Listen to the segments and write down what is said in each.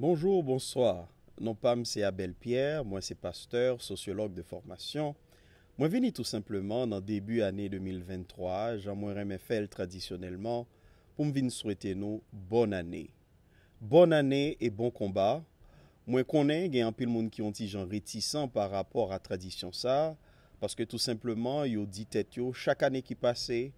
Bonjour, bonsoir. Non pas c'est Abel Pierre, moi c'est pasteur, sociologue de formation. Moi vini tout simplement dans début année 2023, j'en me fait traditionnellement pour me souhaiter nous bonne année. Bonne année et bon combat. Moi connais a un pile monde qui ont dit genre réticent par rapport à tradition ça parce que tout simplement yo dit tête chaque année qui passait,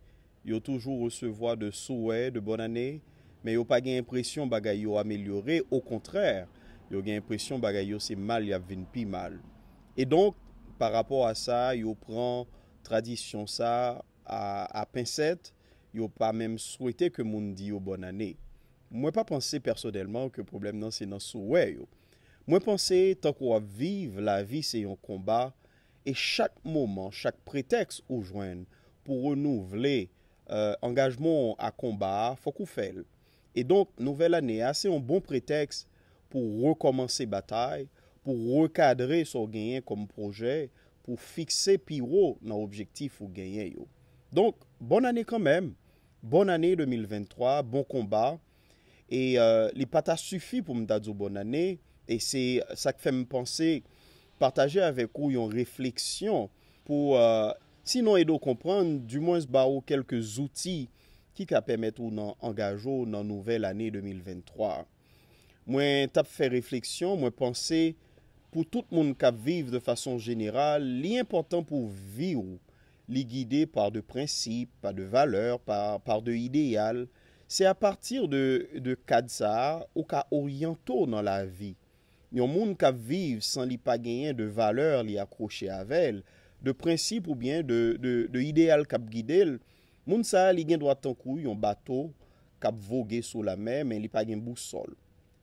ont toujours recevoir de souhaits de bonne année Men yo pa gen impresyon baga yo amelyore, o kontrèr, yo gen impresyon baga yo se mal yav vin pi mal. E donk, par rapport a sa, yo pran tradisyon sa a pinset, yo pa menm souwete ke moun di yo bon anè. Mwen pa panse personelman ke problem nan se nan non, souwè yo. Mwen panse, tan kwa vive la vi se yon komba, e chak moman, chak preteks ou jwen, pou renou vle, angajmon euh, a komba, fokou fèl. E donk nouvel ane, ase yon bon preteks pou rekomansi batay, pou rekadre sou genyen kom proje, pou fikse piwo nan objektif ou genyen yo. Donk, bon ane kanmem, bon ane 2023, bon komba, e li pata sufi pou mda dzo bon ane, e se sak fe mpense pataje avek ou yon refleksyon pou, si nou edo kompran, du mwen sba ou kelke zouti ki kap emet ou nan angajo nan nouvel ane 2023. Mwen tap fè refleksyon, mwen panse, pou tout moun kap viv de fason general, li important pou vi ou, li gidè par de prinsip, par de valeur, par de ideal, se a partir de kadsar ou ka oryanto nan la vi. Nyon moun kap viv san li pa genyen de valeur li akroche avèl, de prinsip ou bien de ideal kap gidèl, Moun sa li gen dwa tankou yon bato kap vogye sou la men men li pa gen bousol.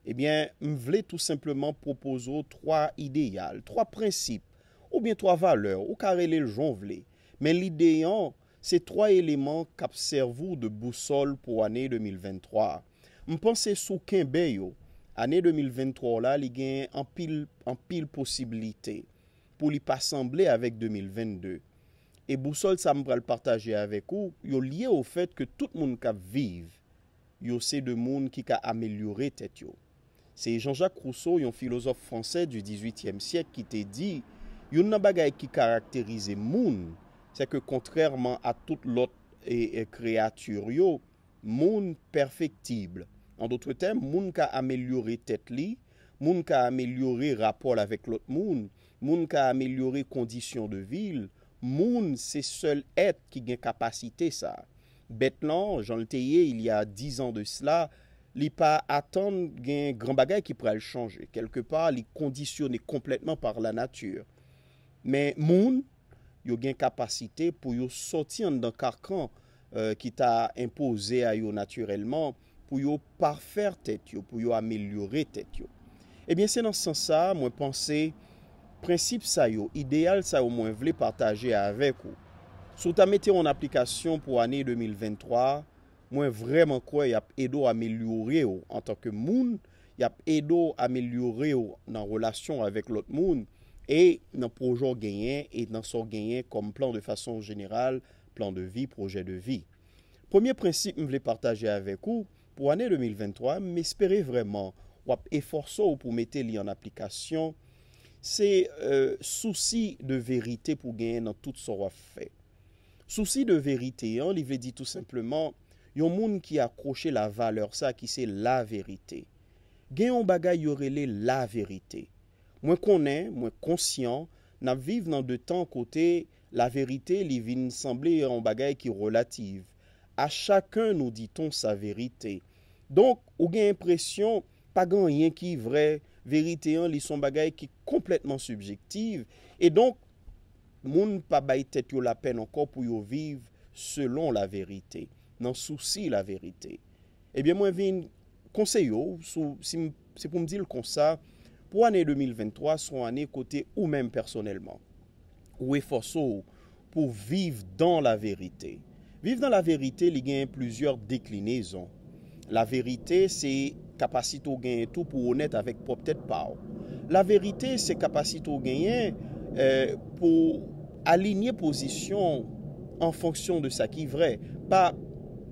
Ebyen m vle tout simplement proposo 3 ideyal, 3 prinsip ou bien 3 valeur ou kare le jon vle. Men li deyan se 3 eleman kap servou de bousol pou ane 2023. M panse sou ken beyo ane 2023 la li gen anpil posibilite pou li pa sanble avek 2022. E bousol sa mpre l partaje avek ou, yo liye ou fet ke tout moun ka vive, yo se de moun ki ka amelyore tet yo. Se Jean-Jacques Rousseau, yon filozof franse du 18e siyek ki te di, yon nan bagay ki karakterize moun, se ke kontrèrman a tout lot e, e kreatur yo, moun perfektible. An dotwe tem, moun ka amelyore tet li, moun ka amelyore rapol avek lot moun, moun ka amelyore kondisyon de vil, Moun se sol et ki gen kapasite sa. Bet lan, janteye, il y a 10 an de sla, li pa atan gen gran bagay ki pral chanje. Kelke pa, li kondisyone kompletman par la natyur. Men moun, yo gen kapasite pou yo soti an dan karkran ki euh, ta impose a yo natyurelman pou yo parfer tet yo, pou yo amelyore tet yo. Ebyen, se nan san sa, mwen panse... Prinsip sa yo, ideal sa yo mwen vle partaje avek ou. Sou ta mette yon aplikasyon pou ane 2023, mwen vreman kwen yap edo amelyore ou. An tanke moun, yap edo amelyore ou nan relasyon avek lot moun e nan projou ganyen e nan son ganyen kom plan de fason general, plan de vi, projè de vi. Premier prinsip mwen vle partaje avek ou, pou ane 2023, mespere vreman wap eforso ou pou mette li an aplikasyon Se euh, souci de verite pou gen nan tout sor waf fe. Souci de verite yon li ve di tout simplement yon moun ki akroche la valeur sa ki se la verite. Gen yon bagay yorele la verite. Mwen konen, mwen konsyan, nan vive nan de tan kote la verite li vin sanble yon bagay ki relative. A chakon nou diton sa verite. Donk ou gen impresyon pa gen yon ki vreye. Verite yon li son bagay ki kompletman subjektiv. E donk, moun pa baytet yo la pen anko pou yo viv selon la verite. Nan sou si la verite. Ebyen mwen vin konseyo, sou si pou mdil konsa, pou ane 2023 son ane kote ou men personelman. Ou e foso pou viv dan la verite. Viv dan la verite li gen pluzyor deklinezon. La verite, se kapasite ou genyen tou pou ou net avèk pou ap tèt pa ou. La verite, se kapasite ou genyen eh, pou alinye posisyon an fonksyon de sa ki vre. Pa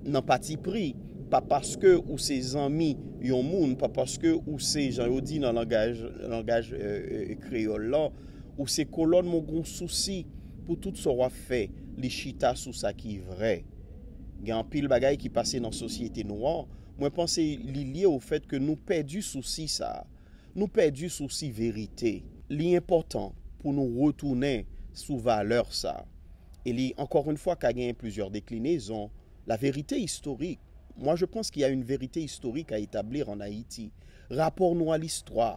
nan pati pri, pa paske ou se zanmi yon moun, pa paske ou se jan yodi nan langaj eh, eh, kre yon lan, ou se kolon moun goun souci pou tout sorwa fe, li chita sou sa ki vre. Gen pil bagay ki pase nan sosyete nou an. Mwen panse li liye ou fèt ke nou pè du souci sa. Nou pè du souci verite. Li important pou nou wotounen sou valeur sa. E li, ankor un fwa kageyen plusieurs deklinezon, la verite historik. Mwen je panse ki a yon verite historik a etablir an Haiti. Rapor nou al istwa.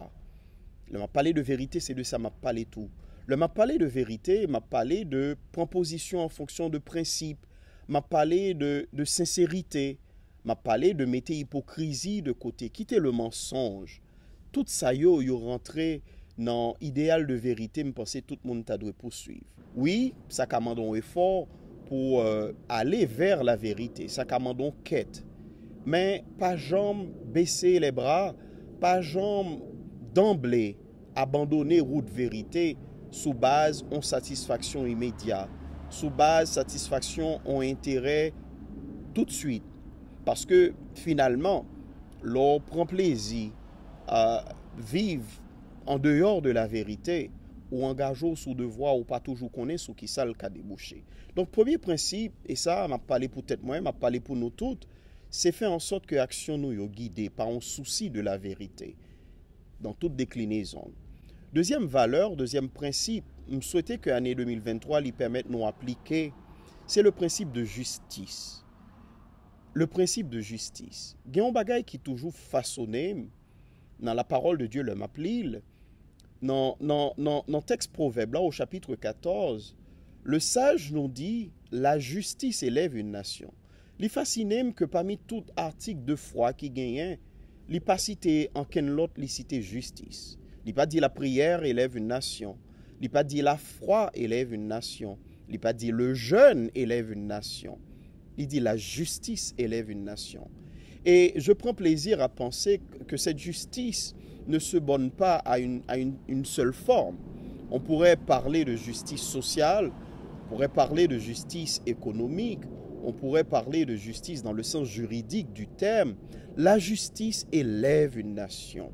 Le mwen pale de verite, se de sa mwen pale tou. Le mwen pale de verite, mwen pale de pranposisyon an fonksyon de prinsip. Mwen pale de senserite. ma pale de mette hipokrizi de kote, kite le mensonj. Tout sa yo yo rentre nan ideal de verite mi pense tout moun ta dwe pousuiv. Oui, sa kamandon e for pou euh, ale ver la verite, sa kamandon ket. Men, pa jom bese le bra, pa jom d'emble abandone rou de verite soubaz on satisfaksyon imedya. Soubaz satisfaksyon on entere tout suite. Parce que finalement, l'on prend plaisir à vivre en dehors de la vérité, ou angajo sous devoir ou pas toujours qu'on est qui ça le déboucher. débouché. Donc premier principe, et ça, m'a parlé peut-être moi m'a parlé pour nous toutes, c'est fait en sorte que sot nous guide souci de la vérité, dans toute déclinaison. Deuxième valeur, deuxième principe, je souhaitais que l'année 2023 nous permette nous appliquer, c'est le principe de justice le principe de justice. un bagaille qui est toujours façonné dans la parole de Dieu, le maplil, dans non non non texte proverbe, là au chapitre 14, le sage nous dit la justice élève élève une nation. est fasciné que parmi tout article de froid qui n'est li cité en anken lot li cité justice. Li pas dit la prière élève une nation. Li pas dit la froid élève une nation. Li pas dit le jeûne élève une nation. Il dit la justice élève une nation. Et je prends plaisir à penser que cette justice ne se borne pas à une, seule forme. On pourrait parler de justice sociale, on pourrait parler de justice économique, on pourrait parler de justice dans le sens juridique du terme. La justice élève une nation.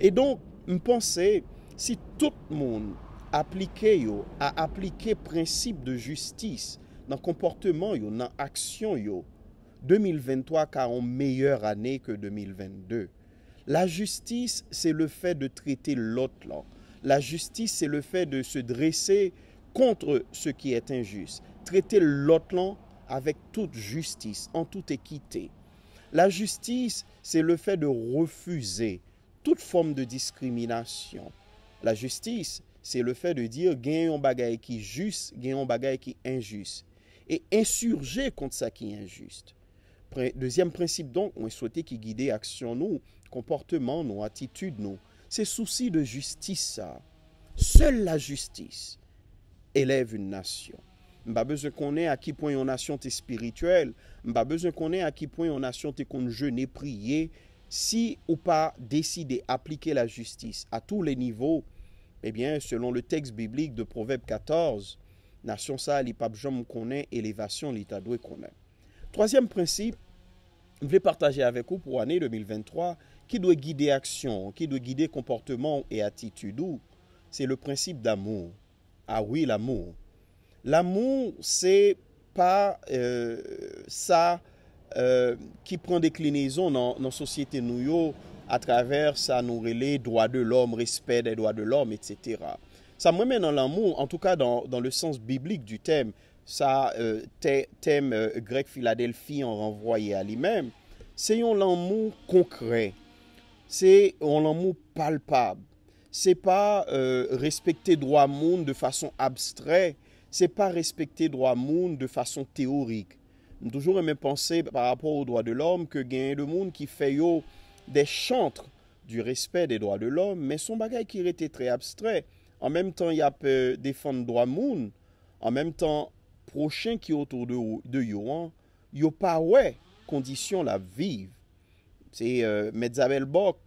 Et donc, me penser, si tout le monde appliquait, à appliqué principe de justice nan komportement yo, nan aksyon yo, 2023 ka an meyye ane ke 2022. La justis, se le fe de trete lot lan. La justis, se le fe de se drese kontre se ki et injus. Trete lot lan avèk tout justice, an tout ekite. La justis, se le fe de refuze tout form de diskriminasyon. La justis, se le fe de dire gen yon bagay ki jus, gen yon bagay ki injus. et insurger contre ça qui est injuste. Deuxième principe donc, on souhaité qui guide action nous, comportement nos attitude nous. ces soucis de justice Seule la justice élève une nation. ait à konen point une nation spirituelle spirituelle. on spirituel, qu'on bezon à a qui point une nation te jeûne et priée. si ou pas décider appliquer la justice à tous les niveaux, Eh bien, selon le texte biblique de Proverbe 14, nation ça les l'État jom élévation élévation l'état troisième principe troisième principe principe, vais vous pour vous vous pour ane 2023, doit guider guider qui doit guider guider comportement et C'est le principe d'amour. Ah oui, l'amour. L'amour, c'est pas euh, ça euh, prend prend dans dans nan à travers à de l'homme, respect des droits de l'homme, etc. Ça me ramène dans l'amour, en tout cas dans, dans, le sens biblique du euh, thème. Ça, euh, thème grec Philadelphie, en renvoyé à lui-même. C'est un l'amour concret. C'est un l'amour palpable. C'est pas euh, respecter droit monde de façon abstraite. C'est pas respecter droit monde de façon théorique. toujours aimé penser par rapport aux droits de l'homme que gagne le monde qui fait des chantres du respect des droits de l'homme, mais son bagage qui était très abstrait. An menm tan ya pe defan dwa moun, an menm tan prochen ki otor de yo an, yo pa we kondisyon la viv. Se euh, Medzabel Bok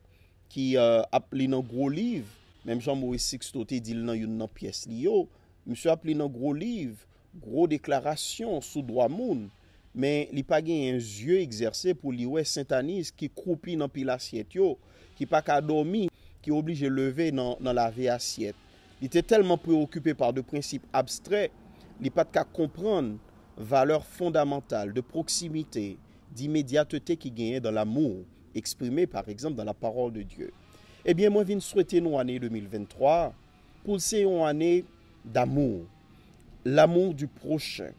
ki euh, ap li nan gro liv, menm chan Mowisik Stote dil nan yon nan piyes li yo, mi se ap li nan gro liv, gro deklarasyon sou dwa moun, men li pa gen yon zye egzersè pou li we Sintanis ki koupi nan pil asyet yo, ki pa ka adomi, ki oblige leve nan la ve asyet. Il était tellement préoccupé par de principes abstraits, il n'est pas de cas comprendre valeur fondamentale de proximité, d'immédiateté qui gagnait dans l'amour exprimé par exemple dans la parole de Dieu. Eh bien, moi, je souhaiter nous année 2023 pour c'est une année d'amour, l'amour du prochain.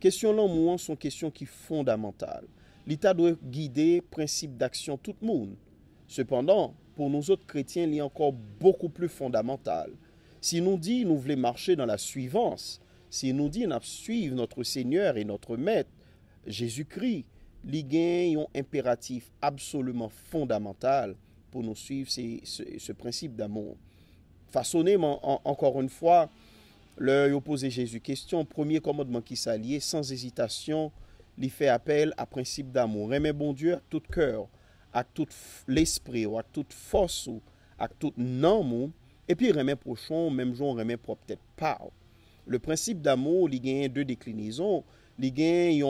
Question l'amour hein, sont questions qui fondamentales. L'État doit guider principe d'action tout le monde. Cependant, pour nous autres chrétiens, il est encore beaucoup plus fondamental. Si nous dit, nous voulons marcher dans la suivance, Si nous dit, nous suivre notre Seigneur et notre Maître, Jésus-Christ, li a un impératif absolument fondamental pour nous suivre ce principe d'amour. Façonné encore une fois, l'œil opposé Jésus question, premier commandement qui s'allie, sans hésitation, il fait appel à principe d'amour. aimé bon Dieu à tout cœur, à tout l'esprit, à toute force, à tout nom, puis, puis Prochon, prochain même jour propre, peut-être pas. Le principe il y a deux déclinaisons. Il y a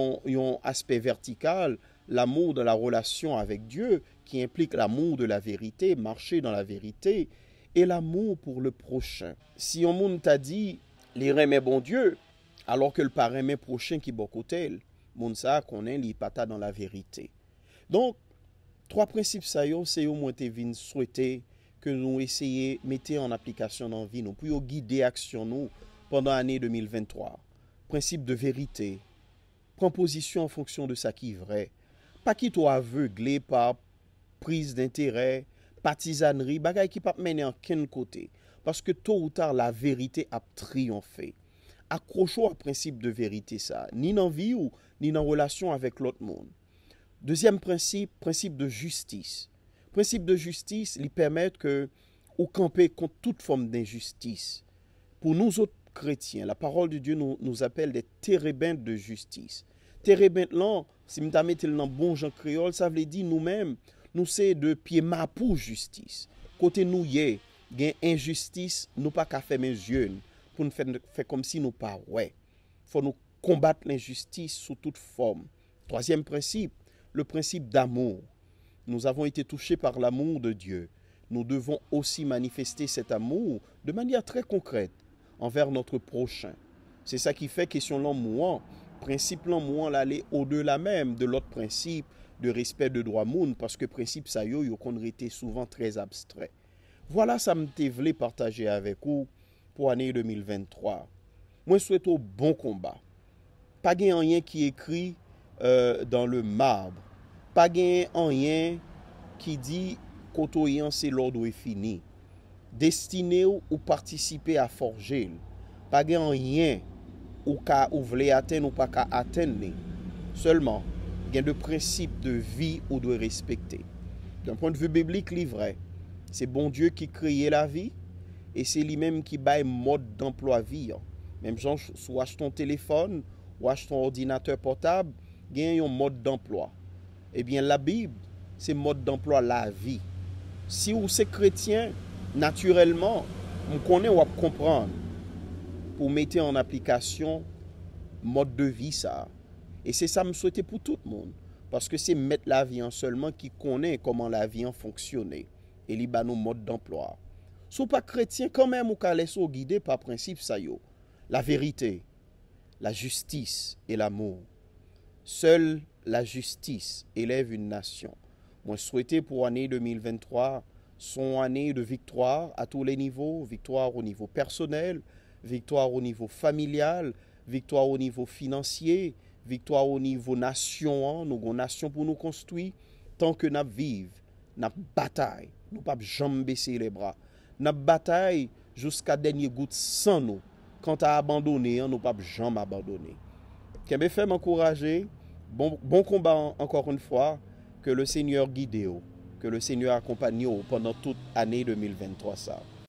un aspect vertical, l'amour de la relation avec Dieu, qui implique l'amour de la vérité, marcher dans la vérité, et l'amour pour le prochain. Si un dit, ta bon Dieu, alors bon le parrain ke prochain qui qui qui le monde sait qu'on est pata dans la vérité. Donc, trois principes, ça est, se c'est te ke nou esye mette an aplikasyon nan vi nou. Pou yo gide aksyon nou pandan ane 2023. Prinsip de verite, pranposisyon an fonksyon de sa ki vre. Pa ki tou aveugle pa, prise d'interè, patizanri, bagay ki pa mene an ken kote. Paske tou ou tar la verite ap triyonfe. Akrosho an prinsip de verite sa. Ni nan vi ou, ni nan relasyon avèk lot moun. Dezyem prinsip, prinsip de justise. Prinsip de justis li permèt ke ou kampe kont tout form d'injustis. Po nou zot kretien, la parol di die nou apel de terebent de justis. Terebent lan, si mta metel nan bon jan kriol, sa vle di nou menm nou se de pie mapou justis. Kote nou ye gen injustis nou pa ka fè men zyon pou nou fè kom si nou pa wè. Fò nou kombat l'injustis sou tout form. Troasyem prinsip, le prinsip d'amou. nous avons été touchés par l'amour de Dieu. Nous devons aussi manifester cet amour de manière très concrète envers notre prochain. C'est ça qui fait que question l'amour, principe l'amour l'aller au-delà même de l'autre principe de respect de droit monde parce que principe ça yo yo qu'on était souvent très abstrait. Voilà ça me voulu partager avec vous pour l'année 2023. Moi souhaite au bon combat. Pas rien qui écrit euh, dans le marbre pa gen an yen ki di koto yon se lor dwe fini. Destine ou ou partisipe a forje. Pa gen an yen ou ka ou vle aten ou pa ka aten ni. Seleman, gen de prinsip de vi ou dwe respekte. Den pointe vu beblik li vre, se bon die ki kriye la vi, e se li menm ki bay mod d'emploi vi yon. Mem jan sou waj ton telefon ou waj ton ordinateur potab gen yon mod d'emploi. Ebyen eh la bib, se mod d'emploi la vi. Si ou se kretien, naturelman, m konen wap kompran pou mette en aplikasyon mod de vi sa. E se sa m souete pou tout moun. Paske se mette la vi an seulement ki konen koman la vi an fonksyonne. E li ban nou mod d'emploi. Sou pa kretien, kame m ou ka leso gide pa prinsip sa yo. La verite, la justis e la moun. Seol, la justis eleve un nasyon. Mwen souwete pou ane 2023, son ane de viktor a tou le nivou, viktor ou nivou personel, viktor ou nivou familial, viktor ou nivou finansye, viktor ou nivou nasyon an, nou goun nasyon pou nou konstoui, tanke nap vive, nap batay, nou pap jom bese le bra. Nap batay, jouska denye gout san nou, kant a abandonen, nou pap jom abandonen. Kè me fè m'enkoraje, Bon, combat encore une fois. Que le Seigneur guide, que le Seigneur accompagne pendant toute année 2023